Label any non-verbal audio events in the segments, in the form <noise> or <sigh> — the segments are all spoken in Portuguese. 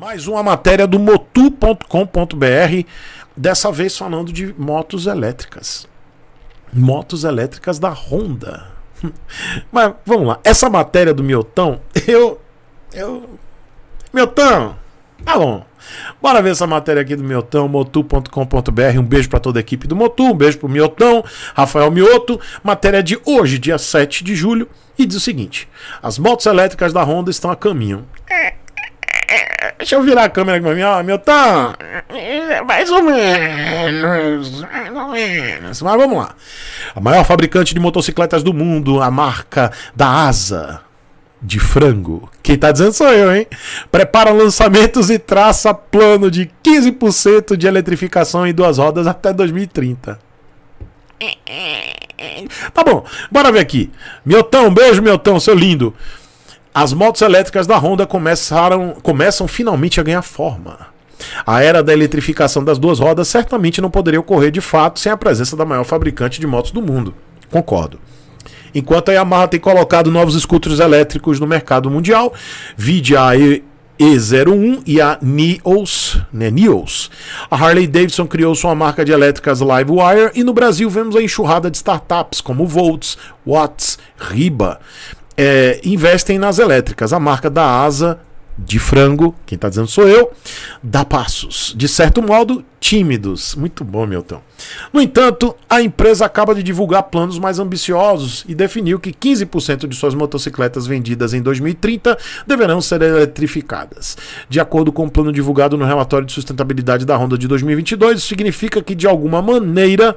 Mais uma matéria do motu.com.br, dessa vez falando de motos elétricas. Motos elétricas da Honda. <laughs> Mas vamos lá, essa matéria do Miotão, eu. eu Miotão! Tá bom. Bora ver essa matéria aqui do Miotão, motu.com.br. Um beijo para toda a equipe do Motu, um beijo pro Miotão, Rafael Mioto. Matéria de hoje, dia 7 de julho, e diz o seguinte: As motos elétricas da Honda estão a caminho Deixa eu virar a câmera aqui pra mim, ó, meu Tom. Mais ou menos, mais ou menos. Mas vamos lá. A maior fabricante de motocicletas do mundo, a marca da Asa de frango. Quem tá dizendo sou eu, hein? Prepara lançamentos e traça plano de 15% de eletrificação em duas rodas até 2030. Tá bom, bora ver aqui. Miotão, beijo, Miotão, seu lindo. As motos elétricas da Honda começaram, começam finalmente a ganhar forma. A era da eletrificação das duas rodas certamente não poderia ocorrer de fato sem a presença da maior fabricante de motos do mundo. Concordo. Enquanto a Yamaha tem colocado novos scooters elétricos no mercado mundial, vide a E01 e a Nios, né, Nios. A Harley Davidson criou sua marca de elétricas Livewire e no Brasil vemos a enxurrada de startups como Volts, Watts, Riba, é, investem nas elétricas. A marca da Asa de frango, quem está dizendo sou eu, dá passos, de certo modo, tímidos. Muito bom, Milton. No entanto, a empresa acaba de divulgar planos mais ambiciosos e definiu que 15% de suas motocicletas vendidas em 2030 deverão ser eletrificadas. De acordo com o plano divulgado no relatório de sustentabilidade da Honda de 2022, significa que de alguma maneira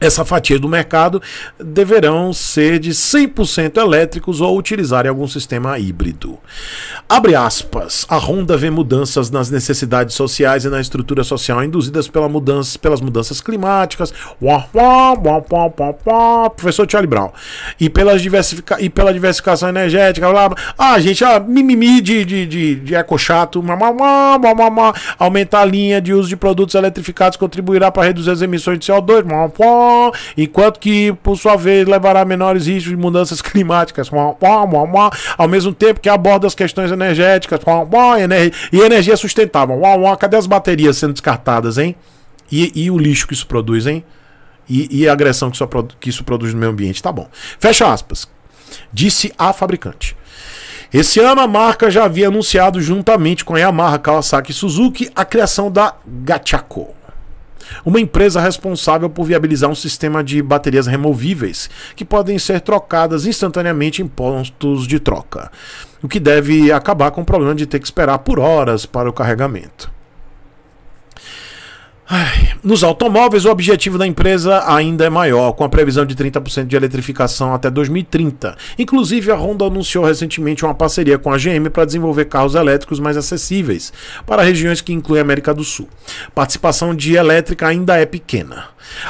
essa fatia do mercado deverão ser de 100% elétricos ou utilizar algum sistema híbrido. Abre aspas. A Honda vê mudanças nas necessidades sociais e na estrutura social induzidas pela mudança, pelas mudanças climáticas. professor Charlie Brown. E, pelas diversifica e pela diversificação energética. Blá, blá. Ah, gente, ah, mimimi de, de, de, de ecochato. Aumentar a linha de uso de produtos eletrificados contribuirá para reduzir as emissões de CO2 enquanto que, por sua vez, levará a menores riscos de mudanças <laughs> climáticas, ao mesmo tempo que aborda as questões energéticas e energia sustentável. Cadê as baterias sendo descartadas, hein? E, e o lixo que isso produz, hein? E, e a agressão que isso, que isso produz no meio ambiente. Tá bom. Fecha aspas. Disse a fabricante. Esse ano, a marca já havia anunciado, juntamente com a Yamaha, Kawasaki e Suzuki, a criação da Gachaco uma empresa responsável por viabilizar um sistema de baterias removíveis que podem ser trocadas instantaneamente em pontos de troca, o que deve acabar com o problema de ter que esperar por horas para o carregamento. Ai, nos automóveis, o objetivo da empresa ainda é maior, com a previsão de 30% de eletrificação até 2030. Inclusive, a Honda anunciou recentemente uma parceria com a GM para desenvolver carros elétricos mais acessíveis para regiões que incluem a América do Sul. Participação de elétrica ainda é pequena.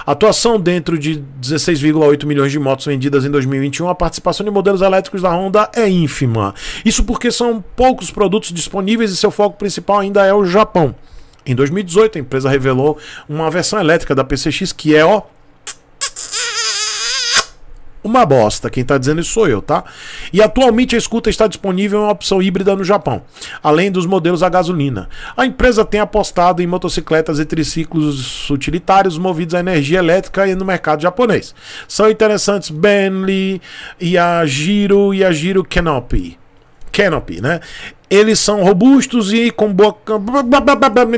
Atuação dentro de 16,8 milhões de motos vendidas em 2021, a participação de modelos elétricos da Honda é ínfima. Isso porque são poucos produtos disponíveis e seu foco principal ainda é o Japão. Em 2018, a empresa revelou uma versão elétrica da PCX que é, ó. Uma bosta, quem está dizendo isso sou eu, tá? E atualmente a escuta está disponível em uma opção híbrida no Japão, além dos modelos a gasolina. A empresa tem apostado em motocicletas e triciclos utilitários movidos a energia elétrica no mercado japonês. São interessantes Bentley e a Giro e a Giro Canopy. Canopy, né? eles são robustos e com boca.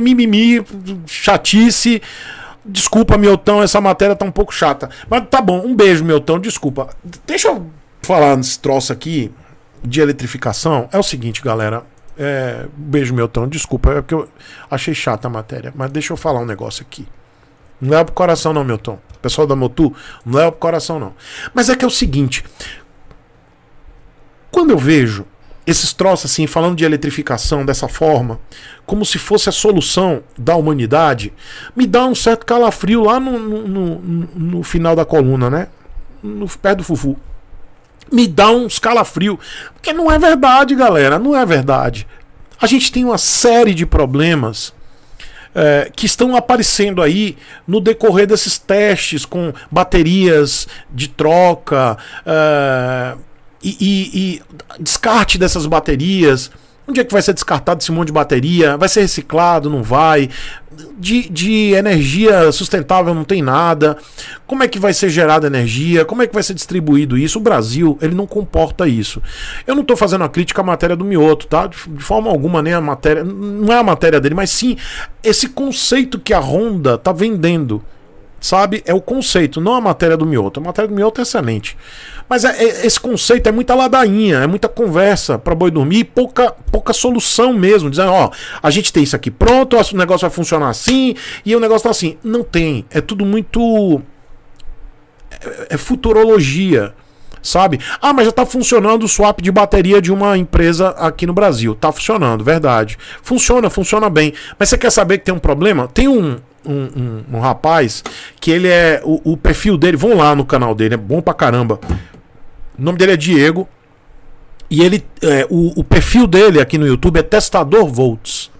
mimimi, chatice. Desculpa, Milton, essa matéria tá um pouco chata. Mas tá bom, um beijo, Milton, desculpa. Deixa eu falar nesse troço aqui de eletrificação. É o seguinte, galera. É, beijo, Milton, desculpa, é porque eu achei chata a matéria. Mas deixa eu falar um negócio aqui. Não leva é pro coração, não, Milton. Pessoal da Motu, não leva é pro coração, não. Mas é que é o seguinte. Quando eu vejo esses troços, assim, falando de eletrificação dessa forma, como se fosse a solução da humanidade, me dá um certo calafrio lá no, no, no, no final da coluna, né? No pé do fufu. Me dá uns calafrio. Porque não é verdade, galera. Não é verdade. A gente tem uma série de problemas é, que estão aparecendo aí no decorrer desses testes com baterias de troca. É, e, e, e descarte dessas baterias. Onde é que vai ser descartado esse monte de bateria? Vai ser reciclado? Não vai? De, de, energia sustentável não tem nada. Como é que vai ser gerada energia? Como é que vai ser distribuído isso? O Brasil, ele não comporta isso. Eu não estou fazendo a crítica à matéria do Mioto, tá? De, forma alguma, nem a matéria. Não é a matéria dele, mas sim esse conceito que a Honda está vendendo sabe? É o conceito, não a matéria do Mioto. A matéria do Mioto é excelente. Mas é, é, esse conceito é muita ladainha, é muita conversa para boi dormir e pouca, pouca solução mesmo. Dizendo, ó, a gente tem isso aqui pronto, o negócio vai funcionar assim e o negócio tá assim. Não tem. É tudo muito. É, é futurologia sabe? Ah, mas já tá funcionando o swap de bateria de uma empresa aqui no Brasil. Tá funcionando, verdade. Funciona, funciona bem. Mas você quer saber que tem um problema? Tem um, um, um, um rapaz que ele é. O, o, perfil dele, vão lá no canal dele, é bom pra caramba. O nome dele é Diego. E ele. É, o, o perfil dele aqui no YouTube é Testador Volts.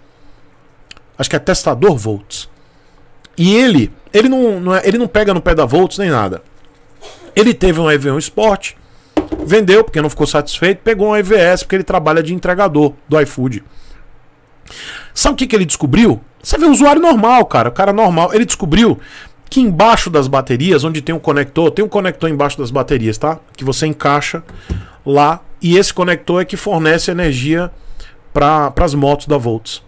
Acho que é Testador Volts. E ele. Ele não, não é, ele não pega no pé da Volts nem nada. Ele teve um EV1 Sport, vendeu porque não ficou satisfeito, pegou um EVS porque ele trabalha de entregador do iFood. Sabe o que, que ele descobriu? Você vê o usuário normal, cara. O cara normal. Ele descobriu que embaixo das baterias, onde tem um conector, tem um conector embaixo das baterias, tá? Que você encaixa lá. E esse conector é que fornece energia para as motos da Volts.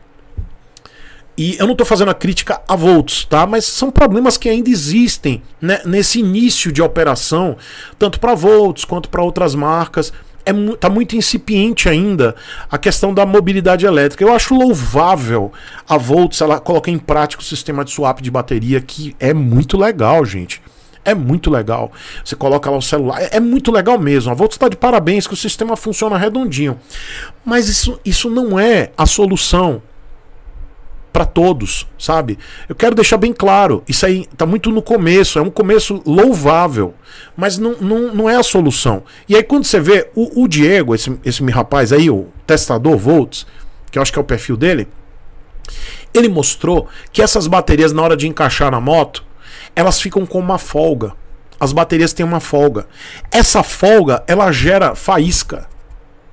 E eu não estou fazendo a crítica a volts, tá? Mas são problemas que ainda existem né? nesse início de operação, tanto para volts quanto para outras marcas é, tá muito incipiente ainda a questão da mobilidade elétrica. Eu acho louvável a Volts ela coloca em prática o sistema de swap de bateria que é muito legal, gente. É muito legal. Você coloca lá o celular. É, é muito legal mesmo. A Volts está de parabéns que o sistema funciona redondinho. Mas isso, isso não é a solução para todos, sabe? Eu quero deixar bem claro, isso aí tá muito no começo, é um começo louvável, mas não, não, não é a solução. E aí quando você vê o, o Diego, esse, esse rapaz aí, o testador Volts, que eu acho que é o perfil dele, ele mostrou que essas baterias na hora de encaixar na moto, elas ficam com uma folga. As baterias têm uma folga. Essa folga, ela gera faísca.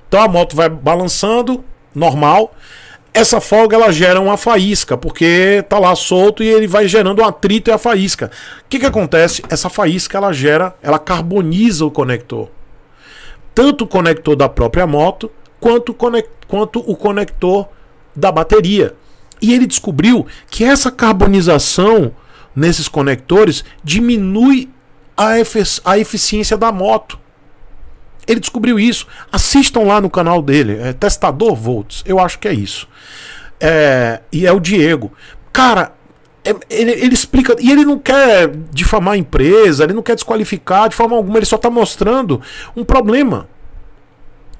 Então a moto vai balançando normal, essa folga ela gera uma faísca, porque tá lá solto e ele vai gerando um atrito e a faísca. O que, que acontece? Essa faísca ela gera, ela carboniza o conector. Tanto o conector da própria moto, quanto, quanto o conector da bateria. E ele descobriu que essa carbonização nesses conectores diminui a, efici a eficiência da moto. Ele descobriu isso. Assistam lá no canal dele, é Testador Volts. Eu acho que é isso. É, e é o Diego. Cara, é, ele, ele, explica. E ele não quer difamar a empresa, ele não quer desqualificar de forma alguma, ele só está mostrando um problema.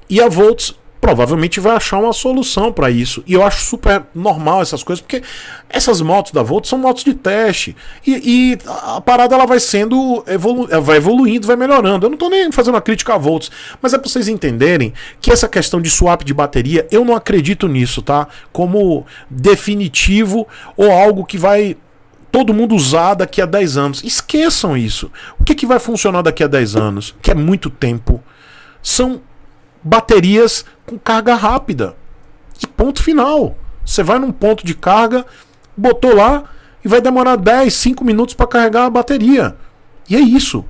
E a Volts provavelmente vai achar uma solução para isso. E eu acho super normal essas coisas, porque essas motos da Volt são motos de teste. E, e a parada ela vai sendo. Evolu eh, vai evoluindo, vai melhorando. Eu não estou nem fazendo uma crítica a Volts, mas é para vocês entenderem que essa questão de swap de bateria, eu não acredito nisso, tá? Como definitivo ou algo que vai todo mundo usar daqui a 10 anos. Esqueçam isso. O que, que vai funcionar daqui a 10 anos? Que é muito tempo. São baterias com carga rápida. E ponto final. Você vai num ponto de carga, botou lá e vai demorar 10, 5 minutos para carregar a bateria. E é isso.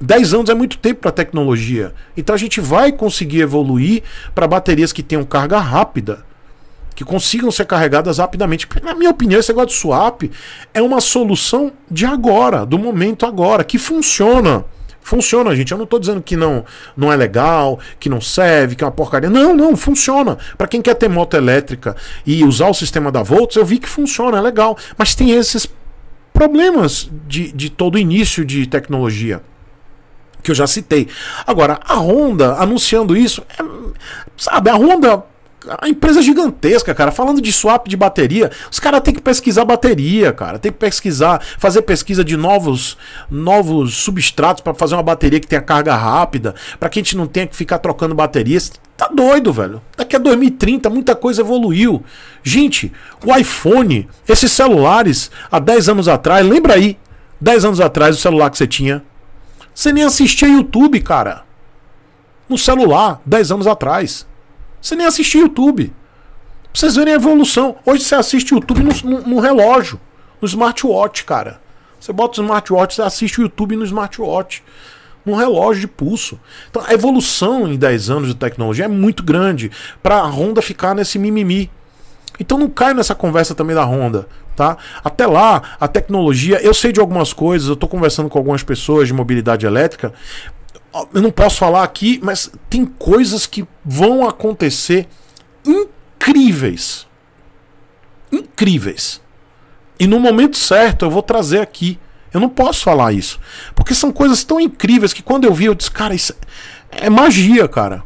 10 anos é muito tempo para a tecnologia. Então a gente vai conseguir evoluir para baterias que tenham carga rápida, que consigam ser carregadas rapidamente. na minha opinião, esse negócio de swap é uma solução de agora, do momento agora, que funciona. Funciona, gente. Eu não estou dizendo que não, não é legal, que não serve, que é uma porcaria. Não, não, funciona. Para quem quer ter moto elétrica e usar o sistema da Volts, eu vi que funciona, é legal. Mas tem esses problemas de, de todo início de tecnologia que eu já citei. Agora, a Honda anunciando isso, é, sabe, a Honda a empresa é gigantesca, cara, falando de swap de bateria, os caras têm que pesquisar bateria, cara, tem que pesquisar, fazer pesquisa de novos novos substratos para fazer uma bateria que tenha carga rápida, para que a gente não tenha que ficar trocando baterias. Tá doido, velho. Daqui a 2030 muita coisa evoluiu. Gente, o iPhone, esses celulares há 10 anos atrás, lembra aí, 10 anos atrás o celular que você tinha, você nem assistia YouTube, cara. No celular, 10 anos atrás. Você nem assiste YouTube. Pra vocês verem a evolução. Hoje você assiste YouTube no, no, no relógio, no smartwatch, cara. Você bota o smartwatch, você assiste o YouTube no smartwatch, no relógio de pulso. Então a evolução em 10 anos de tecnologia é muito grande para a Honda ficar nesse mimimi. Então não cai nessa conversa também da Honda, tá? Até lá, a tecnologia, eu sei de algumas coisas, eu tô conversando com algumas pessoas de mobilidade elétrica, eu não posso falar aqui, mas tem coisas que vão acontecer incríveis. Incríveis. E no momento certo eu vou trazer aqui. Eu não posso falar isso. Porque são coisas tão incríveis que quando eu vi, eu disse, cara, isso é magia, cara.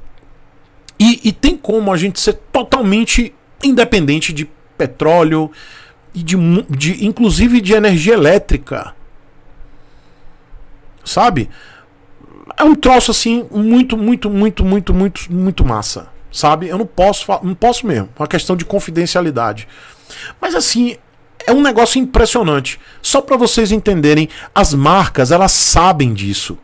E, e tem como a gente ser totalmente independente de petróleo e de, de inclusive de energia elétrica. Sabe? é um troço assim muito, muito, muito, muito, muito, muito massa. Sabe? Eu não posso, não posso mesmo. Uma questão de confidencialidade. Mas assim, é um negócio impressionante. Só para vocês entenderem, as marcas, elas sabem disso.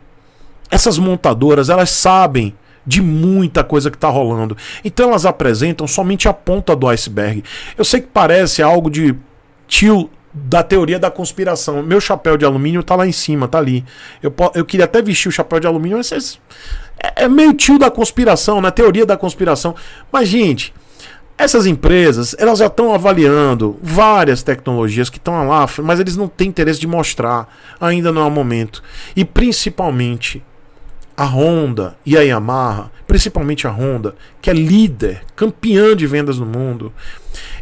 Essas montadoras, elas sabem de muita coisa que está rolando. Então elas apresentam somente a ponta do iceberg. Eu sei que parece algo de tio da teoria da conspiração. Meu chapéu de alumínio tá lá em cima, tá ali. Eu, eu queria até vestir o chapéu de alumínio, mas é, é meio tio da conspiração, na né? teoria da conspiração. Mas, gente, essas empresas, elas já estão avaliando várias tecnologias que estão lá, mas eles não têm interesse de mostrar. Ainda não é o momento. E principalmente a Honda e a Yamaha, principalmente a Honda, que é líder, campeã de vendas no mundo,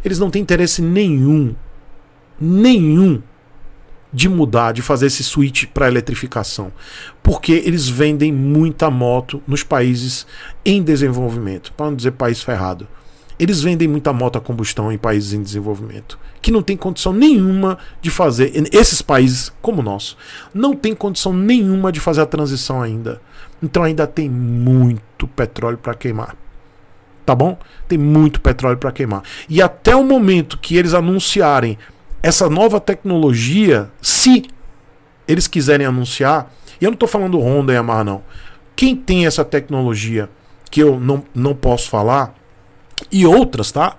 eles não têm interesse nenhum nenhum de mudar, de fazer esse switch para eletrificação, porque eles vendem muita moto nos países em desenvolvimento, para não dizer país ferrado. Eles vendem muita moto a combustão em países em desenvolvimento, que não tem condição nenhuma de fazer. Esses países, como o nosso, não tem condição nenhuma de fazer a transição ainda. Então ainda tem muito petróleo para queimar tá bom? Tem muito petróleo para queimar. E até o momento que eles anunciarem essa nova tecnologia, se eles quiserem anunciar, e eu não estou falando Honda e Yamaha não, quem tem essa tecnologia que eu não, não posso falar, e outras, tá?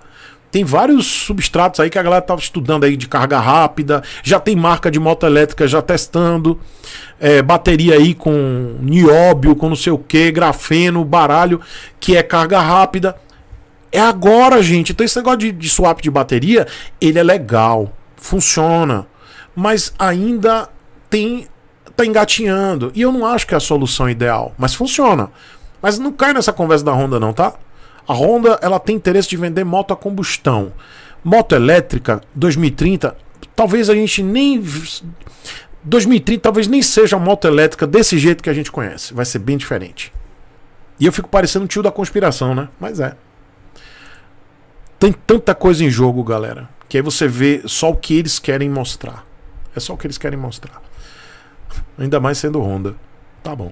Tem vários substratos aí que a galera estava estudando aí de carga rápida, já tem marca de moto elétrica já testando, é, bateria aí com nióbio, com não sei o que, grafeno, baralho, que é carga rápida. É agora, gente. Então esse negócio de, de swap de bateria, ele é legal funciona, mas ainda tem tá engatinhando. E eu não acho que é a solução ideal, mas funciona. Mas não cai nessa conversa da Honda não, tá? A Honda, ela tem interesse de vender moto a combustão. Moto elétrica 2030, talvez a gente nem 2030 talvez nem seja moto elétrica desse jeito que a gente conhece, vai ser bem diferente. E eu fico parecendo um tio da conspiração, né? Mas é. Tem tanta coisa em jogo, galera. Que aí você vê só o que eles querem mostrar. É só o que eles querem mostrar. Ainda mais sendo Honda. Tá bom.